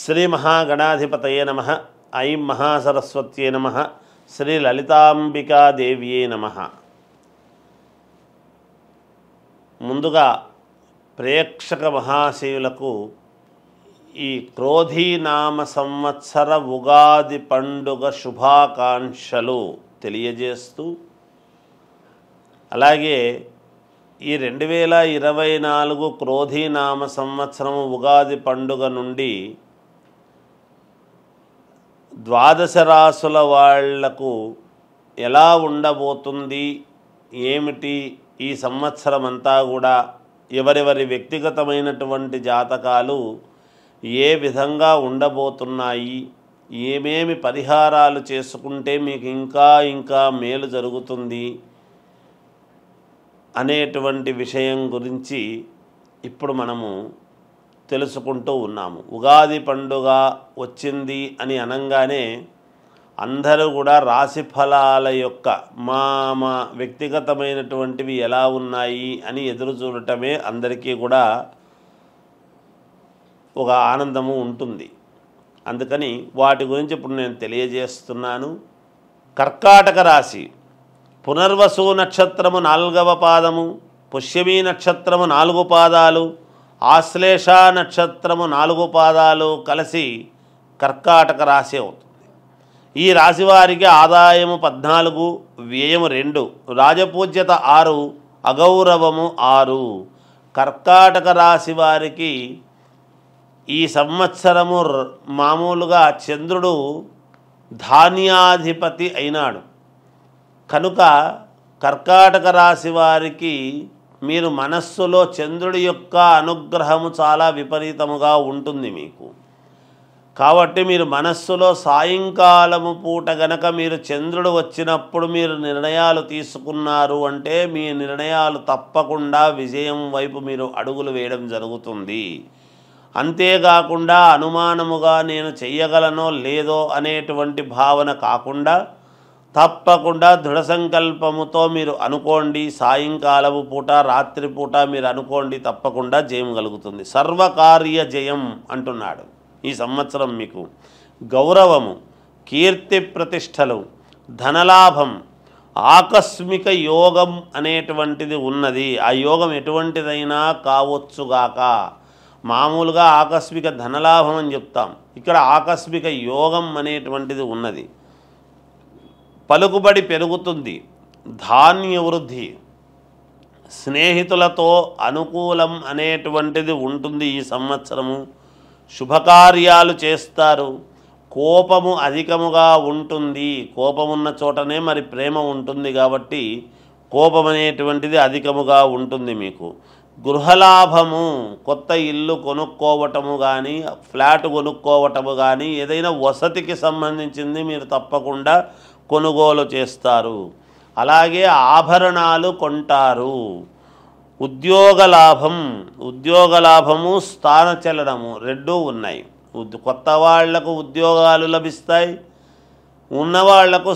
శ్రీ మహాగణాధిపతయే నమ ఐం మహాసరస్వత్యే నమ శ్రీ లలితాంబికాదేవ్యే నమ ముందుగా ప్రేక్షక మహాశయులకు ఈ క్రోధీనామ సంవత్సర ఉగాది పండుగ శుభాకాంక్షలు తెలియజేస్తూ అలాగే ఈ రెండు వేల ఇరవై నాలుగు క్రోధీనామ సంవత్సరం ఉగాది పండుగ నుండి ద్వాదశ రాసుల వాళ్లకు ఎలా ఉండబోతుంది ఏమిటి ఈ సంవత్సరం అంతా కూడా ఎవరెవరి వ్యక్తిగతమైనటువంటి జాతకాలు ఏ విధంగా ఉండబోతున్నాయి ఏమేమి పరిహారాలు చేసుకుంటే మీకు ఇంకా ఇంకా మేలు జరుగుతుంది అనేటువంటి విషయం గురించి ఇప్పుడు మనము తెలుసుకుంటూ ఉన్నాము ఉగాది పండుగ వచ్చింది అని అనగానే అందరూ కూడా రాశి ఫలాల యొక్క మా మా వ్యక్తిగతమైనటువంటివి ఎలా ఉన్నాయి అని ఎదురు చూడటమే అందరికీ కూడా ఒక ఆనందము ఉంటుంది అందుకని వాటి గురించి ఇప్పుడు నేను తెలియజేస్తున్నాను కర్కాటక రాశి పునర్వసు నక్షత్రము నాలుగవ పాదము పుష్యమీ నక్షత్రము నాలుగు పాదాలు ఆశ్లేష నక్షత్రము నాలుగు పాదాలు కలిసి కర్కాటక రాశి అవుతుంది ఈ రాశివారికి ఆదాయము పద్నాలుగు వ్యయము రెండు రాజపూజ్యత ఆరు అగౌరవము ఆరు కర్కాటక రాశి వారికి ఈ సంవత్సరము మామూలుగా చంద్రుడు ధాన్యాధిపతి అయినాడు కనుక కర్కాటక రాశి వారికి మీరు మనస్సులో చంద్రుడి యొక్క అనుగ్రహము చాలా విపరీతముగా ఉంటుంది మీకు కాబట్టి మీరు మనస్సులో సాయంకాలము పూట గనక మీరు చంద్రుడు వచ్చినప్పుడు మీరు నిర్ణయాలు తీసుకున్నారు అంటే మీ నిర్ణయాలు తప్పకుండా విజయం వైపు మీరు అడుగులు వేయడం జరుగుతుంది అంతేకాకుండా అనుమానముగా నేను చెయ్యగలనో లేదో అనేటువంటి భావన కాకుండా తప్పకుండా దృఢ సంకల్పముతో మీరు అనుకోండి సాయంకాలము పూట రాత్రిపూట మీరు అనుకోండి తప్పకుండా జయం కలుగుతుంది సర్వకార్య జయం అంటున్నాడు ఈ సంవత్సరం మీకు గౌరవము కీర్తి ప్రతిష్టలు ధనలాభం ఆకస్మిక యోగం అనేటువంటిది ఉన్నది ఆ యోగం ఎటువంటిదైనా కావచ్చుగాక మామూలుగా ఆకస్మిక ధనలాభం అని చెప్తాం ఇక్కడ ఆకస్మిక యోగం అనేటువంటిది ఉన్నది పలుకుబడి పెరుగుతుంది ధాన్య వృద్ధి స్నేహితులతో అనుకూలం అనేటువంటిది ఉంటుంది ఈ సంవత్సరము శుభకార్యాలు చేస్తారు కోపము అధికముగా ఉంటుంది కోపమున్న చోటనే మరి ప్రేమ ఉంటుంది కాబట్టి కోపం అనేటువంటిది అధికముగా ఉంటుంది మీకు గృహలాభము కొత్త ఇల్లు కొనుక్కోవటము కానీ ఫ్లాట్ కొనుక్కోవటము కానీ ఏదైనా వసతికి సంబంధించింది మీరు తప్పకుండా కొనుగోలు చేస్తారు అలాగే ఆభరణాలు కొంటారు ఉద్యోగ లాభం ఉద్యోగ లాభము స్థాన చలనము రెండూ ఉన్నాయి కొత్త వాళ్లకు ఉద్యోగాలు లభిస్తాయి ఉన్నవాళ్లకు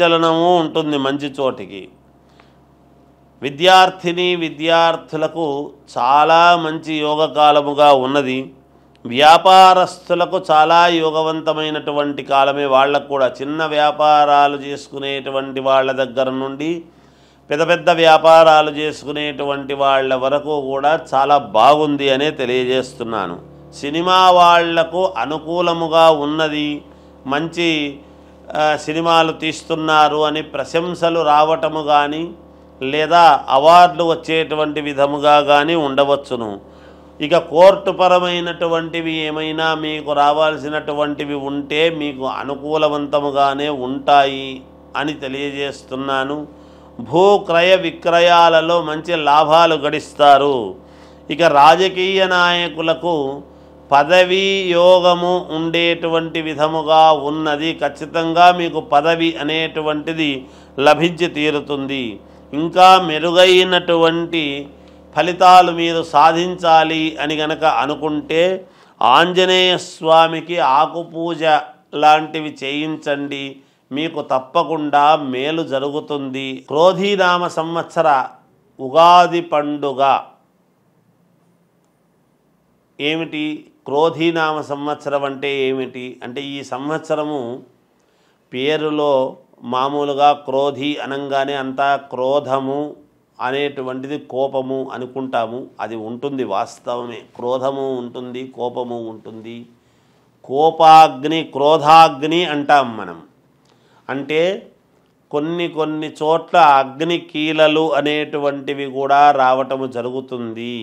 చలనము ఉంటుంది మంచి చోటికి విద్యార్థిని విద్యార్థులకు చాలా మంచి యోగకాలముగా ఉన్నది వ్యాపారస్తులకు చాలా యోగవంతమైనటువంటి కాలమే వాళ్ళకు కూడా చిన్న వ్యాపారాలు చేసుకునేటువంటి వాళ్ళ దగ్గర నుండి పెద్ద పెద్ద వ్యాపారాలు చేసుకునేటువంటి వాళ్ళ వరకు కూడా చాలా బాగుంది అనే తెలియజేస్తున్నాను సినిమా వాళ్లకు అనుకూలముగా ఉన్నది మంచి సినిమాలు తీస్తున్నారు అని ప్రశంసలు రావటము కానీ లేదా అవార్డులు వచ్చేటువంటి విధముగా కానీ ఉండవచ్చును ఇక కోర్టు పరమైనటువంటివి ఏమైనా మీకు రావాల్సినటువంటివి ఉంటే మీకు అనుకూలవంతముగానే ఉంటాయి అని తెలియజేస్తున్నాను భూ క్రయ విక్రయాలలో మంచి లాభాలు గడిస్తారు ఇక రాజకీయ నాయకులకు పదవీ యోగము ఉండేటువంటి విధముగా ఉన్నది ఖచ్చితంగా మీకు పదవి అనేటువంటిది లభించి తీరుతుంది ఇంకా మెరుగైనటువంటి ఫలితాలు మీరు సాధించాలి అని గనక అనుకుంటే ఆంజనేయ స్వామికి ఆకుపూజ లాంటివి చేయించండి మీకు తప్పకుండా మేలు జరుగుతుంది క్రోధీనామ సంవత్సర ఉగాది పండుగ ఏమిటి క్రోధీనామ సంవత్సరం అంటే ఏమిటి అంటే ఈ సంవత్సరము పేరులో మామూలుగా క్రోధి అనంగానే అంతా క్రోధము అనేటువంటిది కోపము అనుకుంటాము అది ఉంటుంది వాస్తవమే క్రోధము ఉంటుంది కోపము ఉంటుంది కోపాగ్ని క్రోధాగ్ని అంటాం మనం అంటే కొన్ని కొన్ని చోట్ల అగ్ని కీలలు అనేటువంటివి కూడా రావటము జరుగుతుంది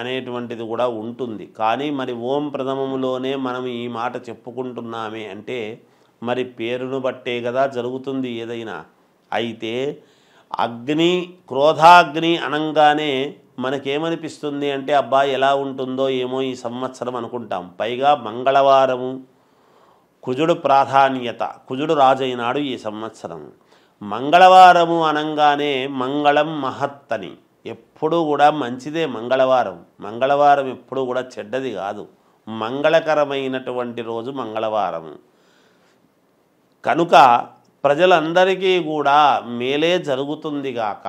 అనేటువంటిది కూడా ఉంటుంది కానీ మరి ఓం ప్రథమంలోనే మనం ఈ మాట చెప్పుకుంటున్నామే అంటే మరి పేరును బట్టే కదా జరుగుతుంది ఏదైనా అయితే అగ్ని క్రోధాగ్ని అనంగానే మనకేమనిపిస్తుంది అంటే అబ్బా ఎలా ఉంటుందో ఏమో ఈ సంవత్సరం అనుకుంటాం పైగా మంగళవారము కుజుడు ప్రాధాన్యత కుజుడు రాజైనాడు ఈ సంవత్సరం మంగళవారము అనంగానే మంగళం మహత్తని ఎప్పుడూ కూడా మంచిదే మంగళవారం మంగళవారం ఎప్పుడూ కూడా చెడ్డది కాదు మంగళకరమైనటువంటి రోజు మంగళవారం కనుక ప్రజలందరికీ కూడా మేలే జరుగుతుంది గాక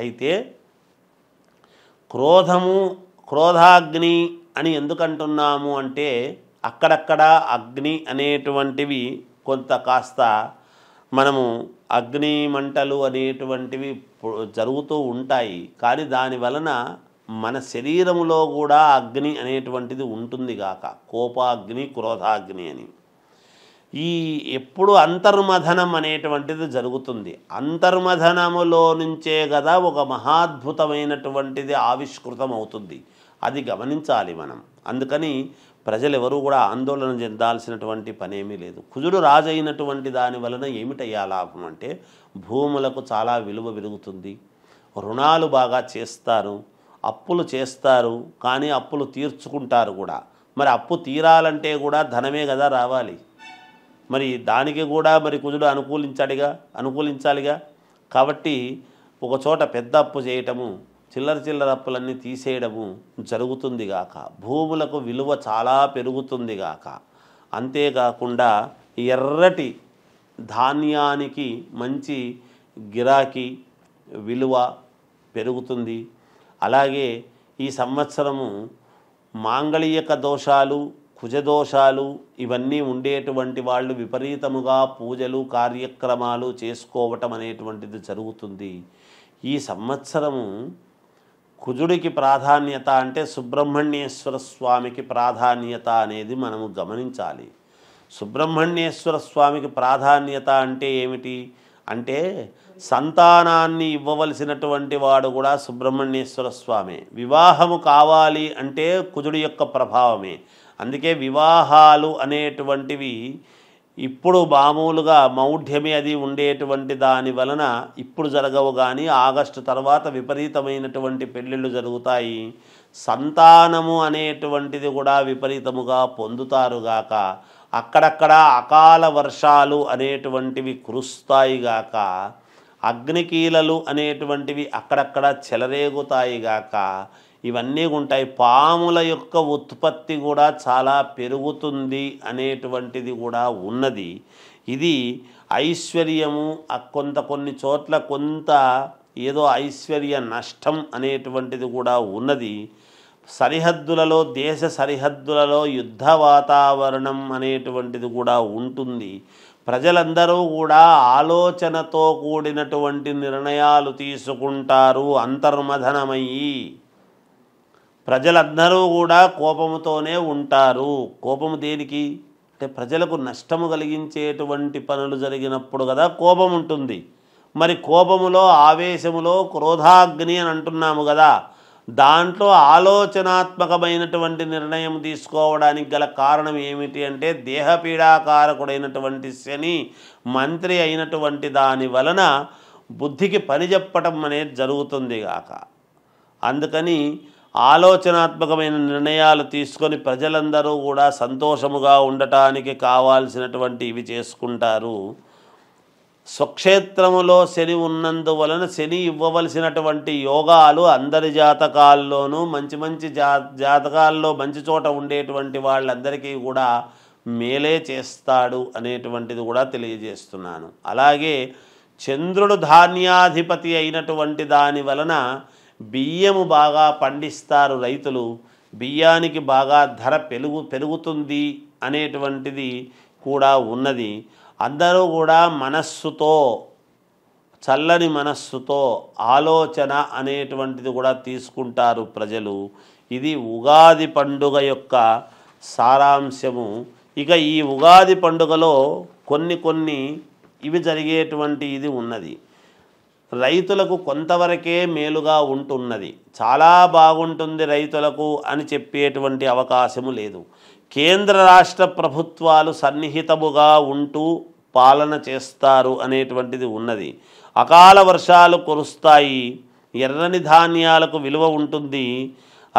అయితే క్రోధము క్రోధాగ్ని అని ఎందుకంటున్నాము అంటే అక్కడక్కడ అగ్ని అనేటువంటివి కొంత కాస్త మనము అగ్ని మంటలు అనేటువంటివి జరుగుతూ ఉంటాయి కానీ దాని వలన మన శరీరంలో కూడా అగ్ని అనేటువంటిది ఉంటుంది గాక కోపాగ్ని క్రోధాగ్ని అని ఈ ఎప్పుడు అంతర్మథనం అనేటువంటిది జరుగుతుంది అంతర్మథనములో నుంచే కదా ఒక మహాద్భుతమైనటువంటిది ఆవిష్కృతం అవుతుంది అది గమనించాలి మనం అందుకని ప్రజలు ఎవరూ కూడా ఆందోళన చెందాల్సినటువంటి పనేమీ లేదు కుజుడు రాజైనటువంటి దాని వలన ఏమిటయ్యా లాభం అంటే భూములకు చాలా విలువ పెరుగుతుంది రుణాలు బాగా చేస్తారు అప్పులు చేస్తారు కానీ అప్పులు తీర్చుకుంటారు కూడా మరి అప్పు తీరాలంటే కూడా ధనమే కదా రావాలి మరి దానికి కూడా మరి కుజుడు అనుకూలించాలిగా అనుకూలించాలిగా కాబట్టి ఒక చోట పెద్ద అప్పు చేయటము చిల్లర చిల్లర అప్పులన్నీ తీసేయడము జరుగుతుంది గాక భూములకు విలువ చాలా పెరుగుతుంది గాక అంతేకాకుండా ఎర్రటి ధాన్యానికి మంచి గిరాకీ విలువ పెరుగుతుంది అలాగే ఈ సంవత్సరము మాంగళీయక దోషాలు కుజదోషాలు ఇవన్నీ ఉండేటువంటి వాళ్ళు విపరీతముగా పూజలు కార్యక్రమాలు చేసుకోవటం అనేటువంటిది జరుగుతుంది ఈ సంవత్సరము కుజుడికి ప్రాధాన్యత అంటే సుబ్రహ్మణ్యేశ్వర స్వామికి ప్రాధాన్యత అనేది మనము గమనించాలి సుబ్రహ్మణ్యేశ్వర స్వామికి ప్రాధాన్యత అంటే ఏమిటి అంటే సంతానాన్ని ఇవ్వవలసినటువంటి వాడు కూడా సుబ్రహ్మణ్యేశ్వర స్వామి వివాహము కావాలి అంటే కుజుడి యొక్క ప్రభావమే అందుకే వివాహాలు అనేటువంటివి ఇప్పుడు మామూలుగా మౌఢ్యమే అది ఉండేటువంటి దాని వలన ఇప్పుడు జరగవు కానీ ఆగస్టు తర్వాత విపరీతమైనటువంటి పెళ్ళిళ్ళు జరుగుతాయి సంతానము అనేటువంటిది కూడా విపరీతముగా పొందుతారుగాక అక్కడక్కడ అకాల వర్షాలు అనేటువంటివి కురుస్తాయిగాక అగ్నికీలలు అనేటువంటివి అక్కడక్కడ చెలరేగుతాయిగాక ఇవన్నీ ఉంటాయి పాముల యొక్క ఉత్పత్తి కూడా చాలా పెరుగుతుంది అనేటువంటిది కూడా ఉన్నది ఇది ఐశ్వర్యము కొంత కొన్ని చోట్ల కొంత ఏదో ఐశ్వర్య నష్టం అనేటువంటిది కూడా ఉన్నది సరిహద్దులలో దేశ సరిహద్దులలో యుద్ధ వాతావరణం అనేటువంటిది కూడా ఉంటుంది ప్రజలందరూ కూడా ఆలోచనతో కూడినటువంటి నిర్ణయాలు తీసుకుంటారు అంతర్మధనమయ్యి ప్రజలందరూ కూడా కోపముతోనే ఉంటారు కోపము దేనికి అంటే ప్రజలకు నష్టము కలిగించేటువంటి పనులు జరిగినప్పుడు కదా కోపం ఉంటుంది మరి కోపములో ఆవేశములో క్రోధాగ్ని అని అంటున్నాము కదా దాంట్లో ఆలోచనాత్మకమైనటువంటి నిర్ణయం తీసుకోవడానికి గల కారణం ఏమిటి అంటే దేహపీడాకారకుడైనటువంటి శని మంత్రి అయినటువంటి దాని వలన బుద్ధికి పని చెప్పటం అనేది జరుగుతుంది కాక అందుకని ఆలోచనాత్మకమైన నిర్ణయాలు తీసుకొని ప్రజలందరూ కూడా సంతోషముగా ఉండటానికి కావాల్సినటువంటి ఇవి చేసుకుంటారు స్వక్షేత్రములో శని ఉన్నందువలన శని ఇవ్వవలసినటువంటి యోగాలు అందరి జాతకాల్లోనూ మంచి మంచి జా జాతకాల్లో మంచి చోట ఉండేటువంటి వాళ్ళందరికీ కూడా మేలే చేస్తాడు అనేటువంటిది కూడా తెలియజేస్తున్నాను అలాగే చంద్రుడు ధాన్యాధిపతి అయినటువంటి దాని వలన బియ్యము బాగా పండిస్తారు రైతులు బియ్యానికి బాగా ధర పెరుగు పెరుగుతుంది అనేటువంటిది కూడా ఉన్నది అందరూ కూడా మనస్సుతో చల్లని మనస్సుతో ఆలోచన అనేటువంటిది కూడా తీసుకుంటారు ప్రజలు ఇది ఉగాది పండుగ యొక్క సారాంశము ఇక ఈ ఉగాది పండుగలో కొన్ని కొన్ని ఇవి జరిగేటువంటి ఇది ఉన్నది రైతులకు కొంతవరకే మేలుగా ఉంటున్నది చాలా బాగుంటుంది రైతులకు అని చెప్పేటువంటి అవకాశము లేదు కేంద్ర రాష్ట్ర ప్రభుత్వాలు సన్నిహితముగా ఉంటూ పాలన చేస్తారు అనేటువంటిది ఉన్నది అకాల వర్షాలు కురుస్తాయి ఎర్రని ధాన్యాలకు విలువ ఉంటుంది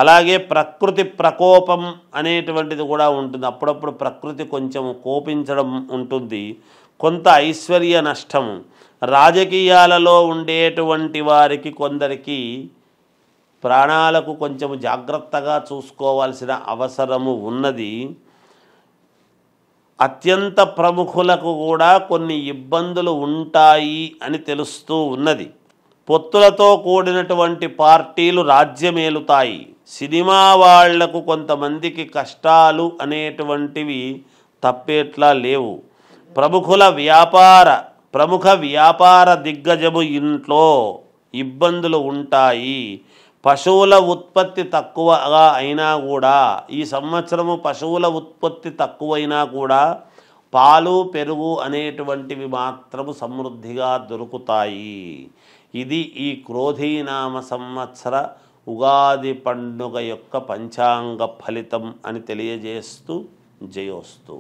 అలాగే ప్రకృతి ప్రకోపం అనేటువంటిది కూడా ఉంటుంది అప్పుడప్పుడు ప్రకృతి కొంచెం కోపించడం ఉంటుంది కొంత ఐశ్వర్య నష్టము రాజకీయాలలో ఉండేటువంటి వారికి కొందరికి ప్రాణాలకు కొంచెం జాగ్రత్తగా చూసుకోవాల్సిన అవసరము ఉన్నది అత్యంత ప్రముఖులకు కూడా కొన్ని ఇబ్బందులు ఉంటాయి అని తెలుస్తూ ఉన్నది పొత్తులతో కూడినటువంటి పార్టీలు రాజ్యమేలుతాయి సినిమా వాళ్లకు కొంతమందికి కష్టాలు అనేటువంటివి తప్పేట్లా లేవు ప్రముఖుల వ్యాపార ప్రముఖ వ్యాపార దిగ్గజము ఇంట్లో ఇబ్బందులు ఉంటాయి పశువుల ఉత్పత్తి తక్కువగా అయినా కూడా ఈ సంవత్సరము పశువుల ఉత్పత్తి తక్కువైనా కూడా పాలు పెరుగు అనేటువంటివి మాత్రము సమృద్ధిగా దొరుకుతాయి ఇది ఈ క్రోధీనామ సంవత్సర ఉగాది పండుగ యొక్క పంచాంగ ఫలితం అని తెలియజేస్తూ జయోస్తూ